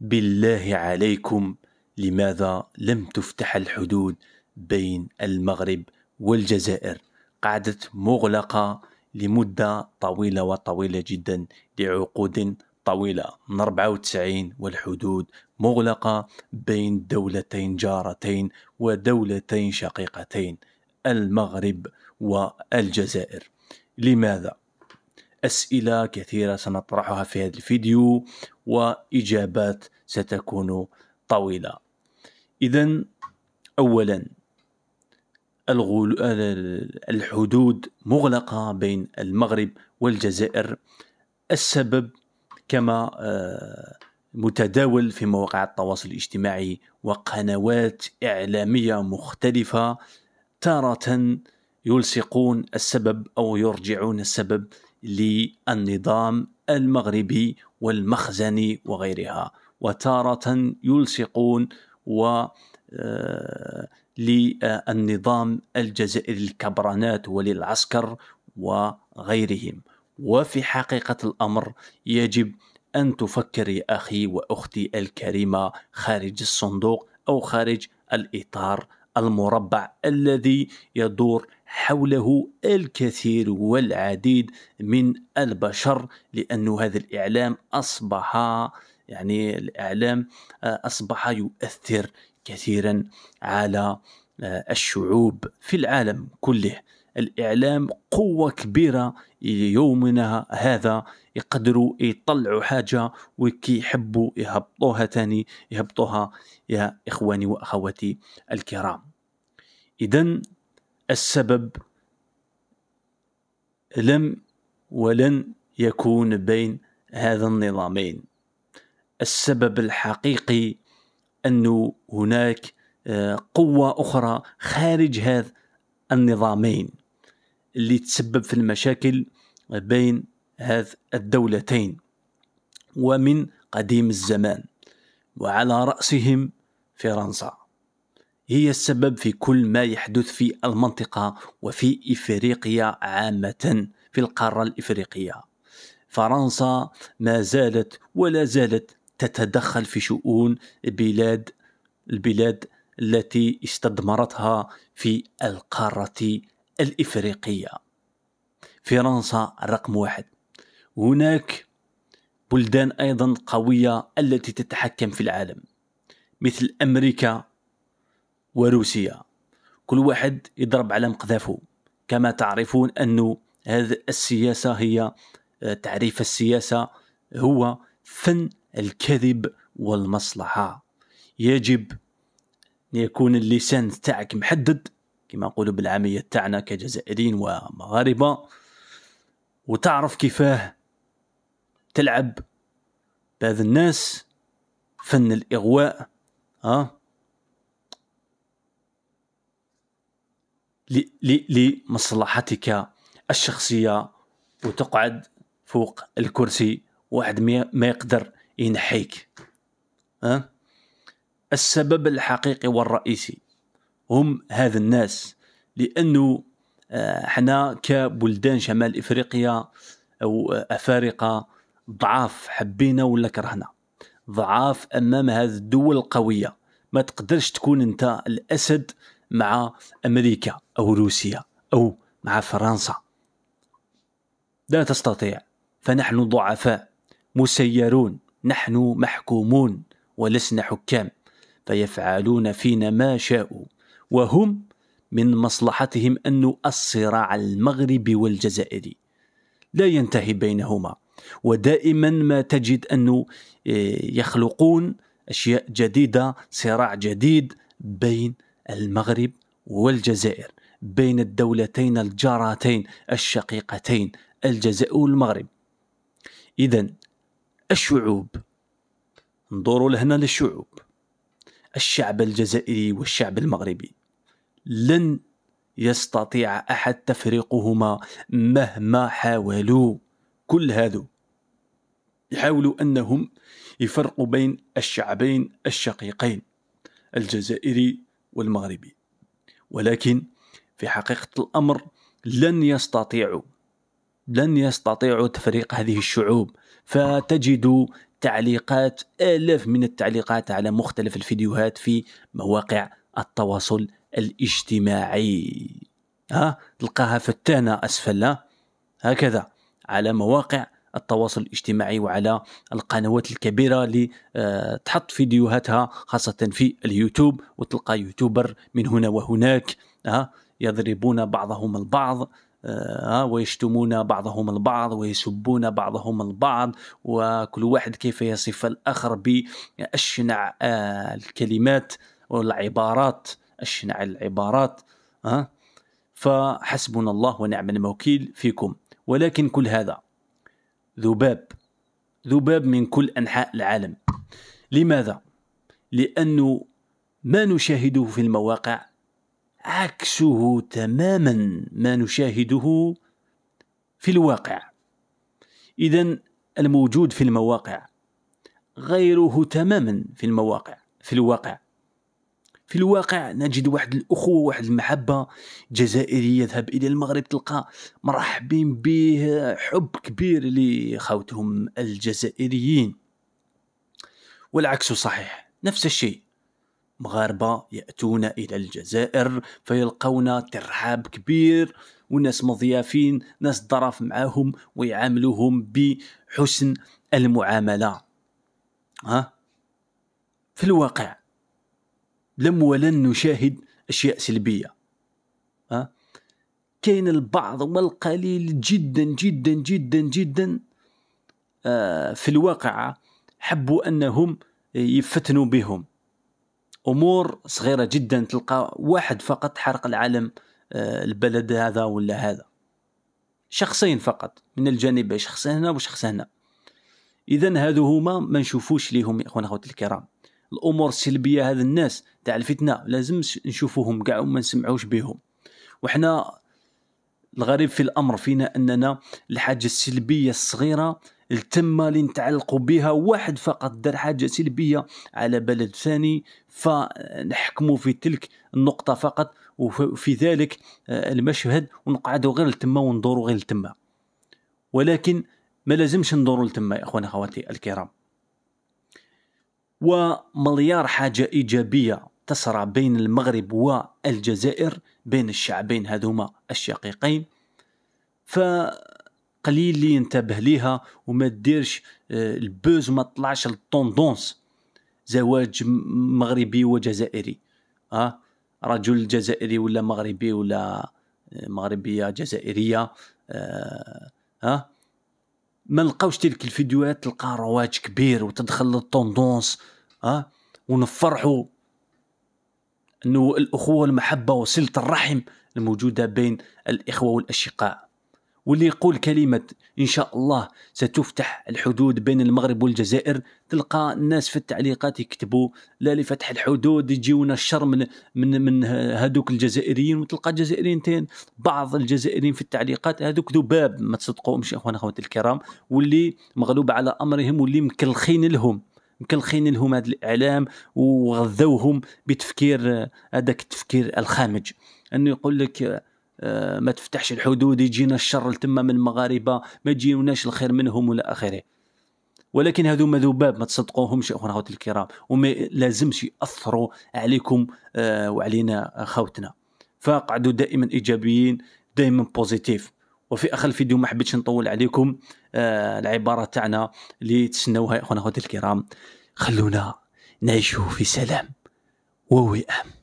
بالله عليكم لماذا لم تفتح الحدود بين المغرب والجزائر قعدت مغلقة لمدة طويلة وطويلة جدا لعقود طويلة من 94 والحدود مغلقة بين دولتين جارتين ودولتين شقيقتين المغرب والجزائر لماذا؟ أسئلة كثيرة سنطرحها في هذا الفيديو وإجابات ستكون طويلة إذا أولا الحدود مغلقة بين المغرب والجزائر السبب كما آه، متداول في مواقع التواصل الاجتماعي وقنوات إعلامية مختلفة تارة يلصقون السبب أو يرجعون السبب للنظام المغربي والمخزني وغيرها وتارة يلصقون و آه، للنظام الجزائري الكبرانات وللعسكر وغيرهم وفي حقيقة الأمر يجب أن تفكر يا أخي وأختي الكريمة خارج الصندوق أو خارج الإطار المربع الذي يدور حوله الكثير والعديد من البشر لأن هذا الإعلام أصبح يعني الإعلام آه، أصبح يؤثر كثيرا على آه، الشعوب في العالم كله الإعلام قوة كبيرة يومنا هذا يقدروا يطلعوا حاجة وكي يحبوا يهبطوها تاني يهبطوها يا إخواني وأخواتي الكرام إذا السبب لم ولن يكون بين هذا النظامين السبب الحقيقي أن هناك آه، قوة أخرى خارج هذا النظامين اللي تسبب في المشاكل بين هذ الدولتين ومن قديم الزمان وعلى رأسهم فرنسا هي السبب في كل ما يحدث في المنطقة وفي إفريقيا عامة في القارة الإفريقية فرنسا ما زالت ولا زالت تتدخل في شؤون بلاد البلاد التي استدمرتها في القارة الإفريقية فرنسا رقم واحد هناك بلدان أيضا قوية التي تتحكم في العالم مثل أمريكا وروسيا كل واحد يضرب على مقذافه كما تعرفون أن هذه السياسة هي آه، تعريف السياسة هو فن الكذب والمصلحة يجب أن يكون اللسان تاعك محدد كما نقول بالعامية تاعنا كجزائريين ومغاربة وتعرف كيفاه تلعب بهذا الناس فن الإغواء ها آه، لمصلحتك الشخصية وتقعد فوق الكرسي واحد ما يقدر ينحيك السبب الحقيقي والرئيسي هم هذا الناس لأنه آه، حنا كبلدان شمال إفريقيا أو أفارقة ضعاف حبينا ولا كرهنا ضعاف أمام هذه الدول القوية ما تقدرش تكون أنت الأسد مع امريكا او روسيا او مع فرنسا لا تستطيع فنحن ضعفاء مسيرون نحن محكومون ولسنا حكام فيفعلون فينا ما شاءوا وهم من مصلحتهم ان الصراع المغربي والجزائري لا ينتهي بينهما ودائما ما تجد انه آه، يخلقون اشياء جديده صراع جديد بين المغرب والجزائر بين الدولتين الجارتين الشقيقتين الجزائر والمغرب إذا الشعوب انظروا لهنا للشعوب الشعب الجزائري والشعب المغربي لن يستطيع أحد تفريقهما مهما حاولوا كل هذا يحاولوا أنهم يفرقوا بين الشعبين الشقيقين الجزائري والمغربي ولكن في حقيقة الأمر لن يستطيعوا لن يستطيعوا تفريق هذه الشعوب فتجد تعليقات آلاف من التعليقات على مختلف الفيديوهات في مواقع التواصل الاجتماعي ها تلقاها فتانة أسفل هكذا على مواقع التواصل الاجتماعي وعلى القنوات الكبيرة اللي آه، تحط فيديوهاتها خاصة في اليوتيوب وتلقى يوتيوبر من هنا وهناك آه، يضربون بعضهم البعض آه، ويشتمون بعضهم البعض ويسبون بعضهم البعض وكل واحد كيف يصف الآخر بأشنع الكلمات والعبارات أشنع العبارات فحسبنا الله ونعم الموكيل فيكم ولكن كل هذا ذباب ذباب من كل أنحاء العالم لماذا؟ لأنه ما نشاهده في المواقع عكسه تماما ما نشاهده في الواقع إذا الموجود في المواقع غيره تماما في المواقع في الواقع في الواقع نجد واحد الأخوة واحد المحبة جزائرية يذهب إلى المغرب تلقى مرحبين به حب كبير لخوتهم الجزائريين والعكس صحيح نفس الشيء مغاربة يأتون إلى الجزائر فيلقون ترحاب كبير وناس مضيافين ناس ضرف معاهم ويعاملوهم بحسن المعاملة ها في الواقع لم ولن نشاهد اشياء سلبيه أه؟ كاين البعض والقليل جدا جدا جدا جدا آه في الواقع حبوا انهم يفتنوا بهم امور صغيره جدا تلقى واحد فقط حرق العالم آه البلد هذا ولا هذا شخصين فقط من الجانبين شخص هنا وشخص هنا اذا هذو هما ما نشوفوش ليهم يا اخوان اخوتي الكرام الامور السلبيه هذا الناس تاع الفتنه لازم نشوفوهم كاع وما نسمعوش بهم وحنا الغريب في الامر فينا اننا الحاجه السلبيه الصغيره التمة اللي نتعلقوا بها واحد فقط دار حاجه سلبيه على بلد ثاني فنحكموا في تلك النقطه فقط وفي ذلك آه، المشهد ونقعدوا غير لتما وندوروا غير لتما ولكن ما لازمش ندوروا لتما يا اخواني اخواتي الكرام ومليار حاجة إيجابية تصرى بين المغرب والجزائر بين الشعبين هذوما الشقيقين فقليل اللي ينتبه ليها وما ديرش آه، البوز ما طلعش للطوندونس زواج مغربي وجزائري أه؟ رجل جزائري ولا مغربي ولا آه، مغربيه جزائريه أه؟ أه؟ ما لقاوش تلك الفيديوهات تلقى رواج كبير وتدخل للطوندونس ها ونفرحوا انه الاخوه والمحبه وصله الرحم الموجوده بين الاخوه والاشقاء واللي يقول كلمة إن شاء الله ستفتح الحدود بين المغرب والجزائر تلقى الناس في التعليقات يكتبوا لا لفتح الحدود يجيونا الشر من من من هذوك الجزائريين وتلقى الجزائريين تين بعض الجزائريين في التعليقات هذوك ذباب ما تصدقوهمش اخوانا اخواتي الكرام واللي مغلوب على امرهم واللي مكلخين لهم مكلخين لهم هذا الاعلام وغذوهم بتفكير آه، هذاك التفكير الخامج انه يقول لك آه، ما تفتحش الحدود يجينا الشر لتما من المغاربه ما يجيوناش الخير منهم ولا اخره ولكن هذوما ذباب ما تصدقوهمش اخونا اخوتي الكرام وما لازمش ياثروا عليكم آه، وعلينا خوتنا فقعدوا دائما ايجابيين دائما بوزيتيف وفي اخر الفيديو ما حبيتش نطول عليكم آه، العباره تاعنا اللي تسنوها اخونا اخوتي الكرام خلونا نعيشوا في سلام ووئام